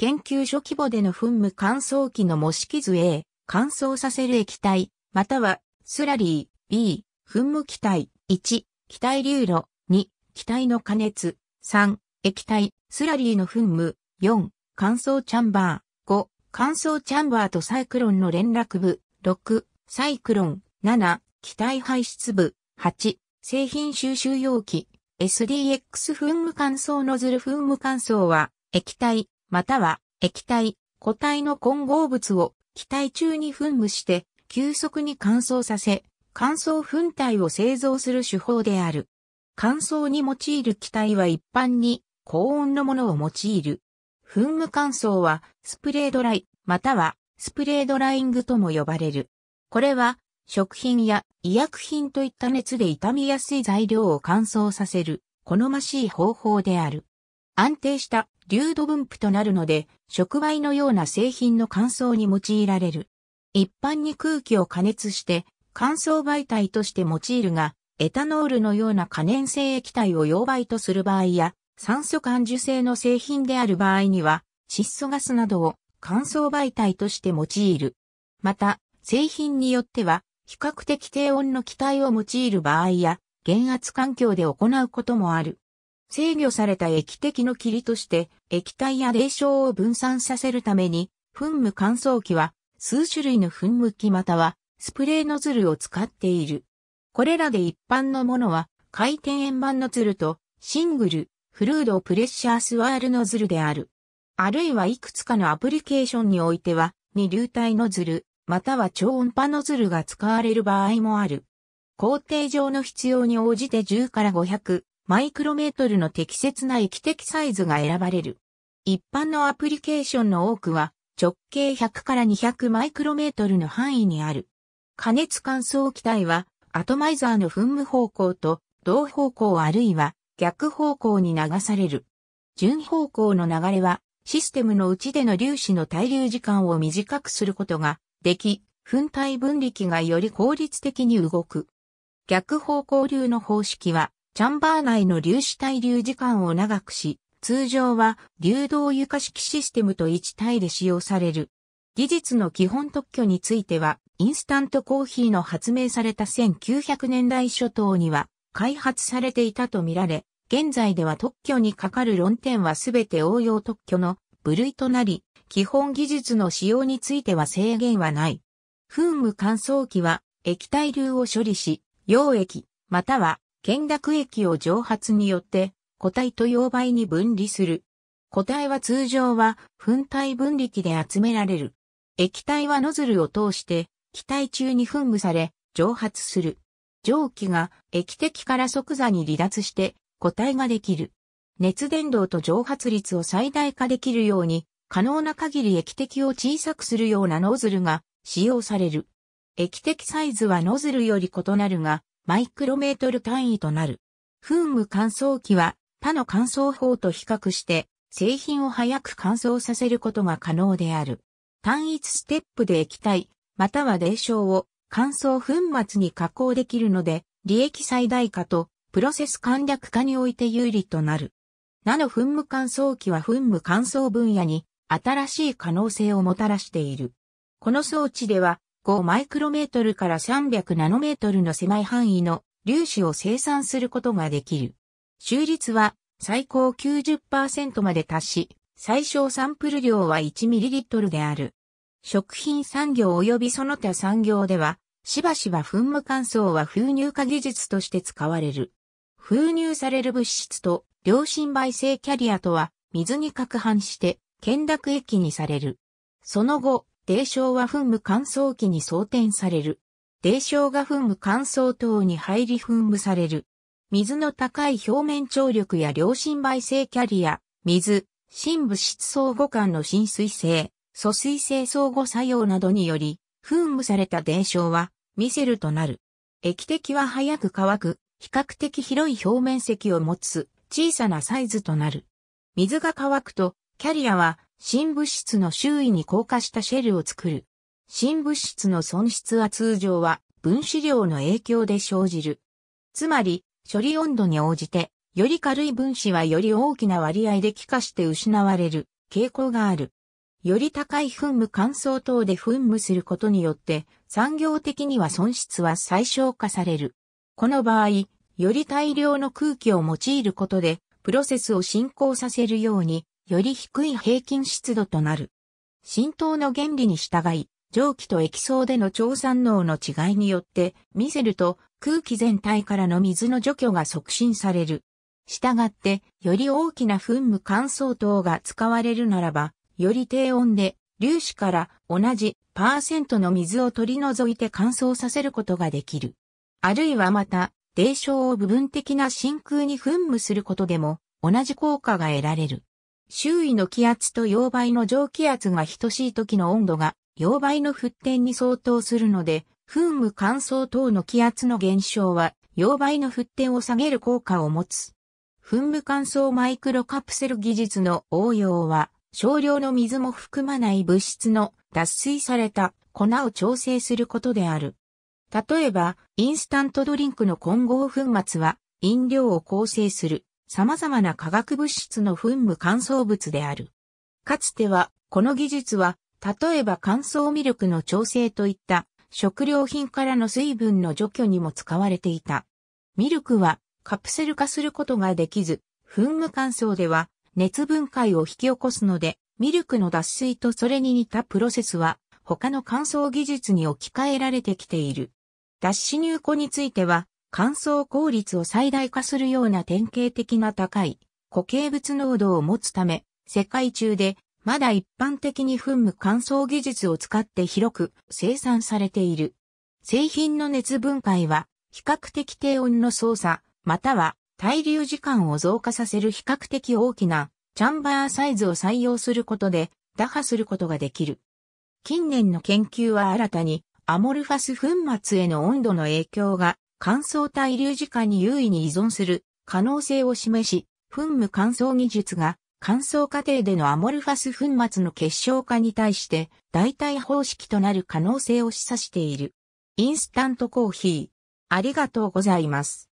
研究所規模での噴霧乾燥機の模式図 A、乾燥させる液体、または、スラリー、B、噴霧気体、1、気体流路、2、気体の加熱、3、液体、スラリーの噴霧、4、乾燥チャンバー、5、乾燥チャンバーとサイクロンの連絡部、6、サイクロン、7、気体排出部、8、製品収集容器、SDX 噴霧乾燥ノズル噴霧乾燥は、液体、または液体、固体の混合物を気体中に噴霧して急速に乾燥させ、乾燥粉体を製造する手法である。乾燥に用いる気体は一般に高温のものを用いる。噴霧乾燥はスプレードライ、またはスプレードライングとも呼ばれる。これは食品や医薬品といった熱で傷みやすい材料を乾燥させる好ましい方法である。安定した流度分布となるので、触媒のような製品の乾燥に用いられる。一般に空気を加熱して乾燥媒体として用いるが、エタノールのような可燃性液体を溶媒とする場合や、酸素感受性の製品である場合には、窒素ガスなどを乾燥媒体として用いる。また、製品によっては、比較的低温の気体を用いる場合や、減圧環境で行うこともある。制御された液滴の霧として液体や冷床を分散させるために、噴霧乾燥機は数種類の噴霧機またはスプレーノズルを使っている。これらで一般のものは回転円盤ノズルとシングル、フルードプレッシャースワールノズルである。あるいはいくつかのアプリケーションにおいては、二流体ノズル、または超音波ノズルが使われる場合もある。工程上の必要に応じて10から500、マイクロメートルの適切な液的サイズが選ばれる。一般のアプリケーションの多くは直径100から200マイクロメートルの範囲にある。加熱乾燥機体はアトマイザーの噴霧方向と同方向あるいは逆方向に流される。順方向の流れはシステムの内での粒子の滞留時間を短くすることができ、噴体分離器がより効率的に動く。逆方向流の方式はチャンバー内の粒子対流時間を長くし、通常は流動床式システムと1対で使用される。技術の基本特許については、インスタントコーヒーの発明された1900年代初頭には開発されていたとみられ、現在では特許にかかる論点はすべて応用特許の部類となり、基本技術の使用については制限はない。噴霧乾燥機は液体流を処理し、溶液、または懸濁液を蒸発によって固体と溶媒に分離する。固体は通常は粉体分離器で集められる。液体はノズルを通して気体中に噴霧され蒸発する。蒸気が液滴から即座に離脱して固体ができる。熱伝導と蒸発率を最大化できるように可能な限り液滴を小さくするようなノズルが使用される。液滴サイズはノズルより異なるが、マイクロメートル単位となる。噴霧乾燥機は他の乾燥法と比較して製品を早く乾燥させることが可能である。単一ステップで液体、または冷床を乾燥粉末に加工できるので、利益最大化とプロセス簡略化において有利となる。ナノ噴霧乾燥機は噴霧乾燥分野に新しい可能性をもたらしている。この装置では5マイクロメートルから300ナノメートルの狭い範囲の粒子を生産することができる。収率は最高90%まで達し、最小サンプル量は 1ml である。食品産業及びその他産業では、しばしば噴霧乾燥は封入化技術として使われる。封入される物質と良心媒性キャリアとは水に攪拌して、懸濁液にされる。その後、泥漿は噴霧乾燥機に装填される。泥漿が噴霧乾燥等に入り噴霧される。水の高い表面張力や良心媒性キャリア、水、深部質相互間の浸水性、疎水性相互作用などにより、噴霧された泥漿は、ミセルとなる。液滴は早く乾く、比較的広い表面積を持つ、小さなサイズとなる。水が乾くと、キャリアは新物質の周囲に硬化したシェルを作る。新物質の損失は通常は分子量の影響で生じる。つまり、処理温度に応じて、より軽い分子はより大きな割合で気化して失われる傾向がある。より高い噴霧乾燥等で噴霧することによって、産業的には損失は最小化される。この場合、より大量の空気を用いることで、プロセスを進行させるように、より低い平均湿度となる。浸透の原理に従い、蒸気と液槽での調酸能の違いによって、ミゼルと空気全体からの水の除去が促進される。したがって、より大きな噴霧乾燥等が使われるならば、より低温で粒子から同じパーセントの水を取り除いて乾燥させることができる。あるいはまた、低床を部分的な真空に噴霧することでも同じ効果が得られる。周囲の気圧と溶媒の蒸気圧が等しい時の温度が溶媒の沸点に相当するので、噴霧乾燥等の気圧の減少は溶媒の沸点を下げる効果を持つ。噴霧乾燥マイクロカプセル技術の応用は、少量の水も含まない物質の脱水された粉を調整することである。例えば、インスタントドリンクの混合粉末は飲料を構成する。様々な化学物質の噴霧乾燥物である。かつては、この技術は、例えば乾燥ミルクの調整といった食料品からの水分の除去にも使われていた。ミルクはカプセル化することができず、噴霧乾燥では熱分解を引き起こすので、ミルクの脱水とそれに似たプロセスは他の乾燥技術に置き換えられてきている。脱脂乳庫については乾燥効率を最大化するような典型的な高い固形物濃度を持つため、世界中でまだ一般的に噴霧乾燥技術を使って広く生産されている。製品の熱分解は比較的低温の操作、または滞留時間を増加させる比較的大きなチャンバーサイズを採用することで打破することができる。近年の研究は新たにアモルファス粉末への温度の影響が乾燥対流時間に優位に依存する可能性を示し、噴霧乾燥技術が乾燥過程でのアモルファス粉末の結晶化に対して代替方式となる可能性を示唆している。インスタントコーヒー。ありがとうございます。